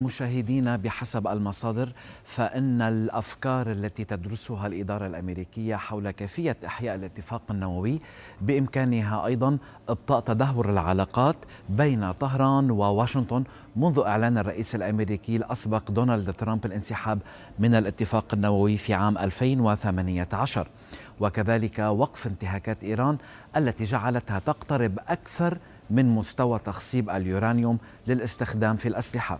مشاهدينا بحسب المصادر فإن الأفكار التي تدرسها الإدارة الأمريكية حول كيفية إحياء الاتفاق النووي بإمكانها أيضا إبطاء تدهور العلاقات بين طهران وواشنطن منذ إعلان الرئيس الأمريكي الأسبق دونالد ترامب الانسحاب من الاتفاق النووي في عام 2018 وكذلك وقف انتهاكات إيران التي جعلتها تقترب أكثر من مستوى تخصيب اليورانيوم للاستخدام في الأسلحة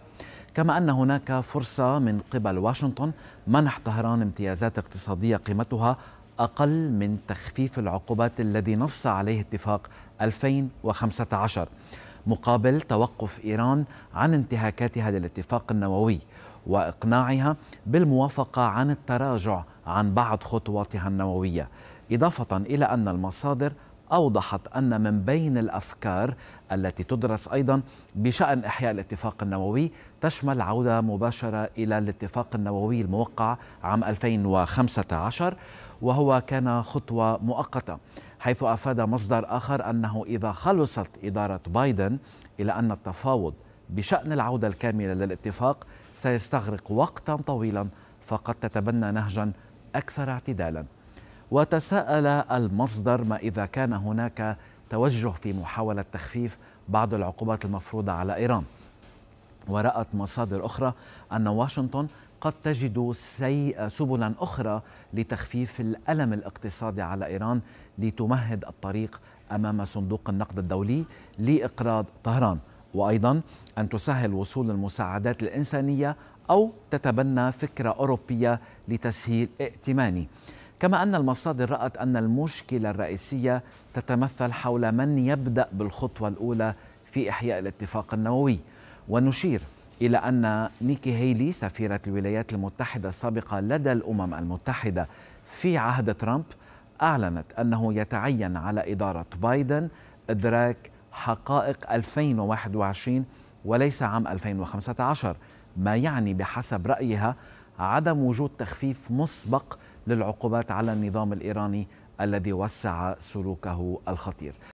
كما أن هناك فرصة من قبل واشنطن منح طهران امتيازات اقتصادية قيمتها أقل من تخفيف العقوبات الذي نص عليه اتفاق 2015 مقابل توقف إيران عن انتهاكاتها للاتفاق النووي وإقناعها بالموافقة عن التراجع عن بعض خطواتها النووية إضافة إلى أن المصادر أوضحت أن من بين الأفكار التي تدرس أيضا بشأن إحياء الاتفاق النووي تشمل عودة مباشرة إلى الاتفاق النووي الموقع عام 2015 وهو كان خطوة مؤقتة حيث أفاد مصدر آخر أنه إذا خلصت إدارة بايدن إلى أن التفاوض بشأن العودة الكاملة للاتفاق سيستغرق وقتا طويلا فقد تتبنى نهجا أكثر اعتدالا وتساءل المصدر ما إذا كان هناك توجه في محاولة تخفيف بعض العقوبات المفروضة على إيران ورأت مصادر أخرى أن واشنطن قد تجد سبلا أخرى لتخفيف الألم الاقتصادي على إيران لتمهد الطريق أمام صندوق النقد الدولي لإقراض طهران وأيضا أن تسهل وصول المساعدات الإنسانية أو تتبنى فكرة أوروبية لتسهيل ائتماني كما أن المصادر رأت أن المشكلة الرئيسية تتمثل حول من يبدأ بالخطوة الأولى في إحياء الاتفاق النووي ونشير إلى أن نيكي هيلي سفيرة الولايات المتحدة السابقة لدى الأمم المتحدة في عهد ترامب أعلنت أنه يتعين على إدارة بايدن إدراك حقائق 2021 وليس عام 2015 ما يعني بحسب رأيها عدم وجود تخفيف مسبق للعقوبات على النظام الايراني الذي وسع سلوكه الخطير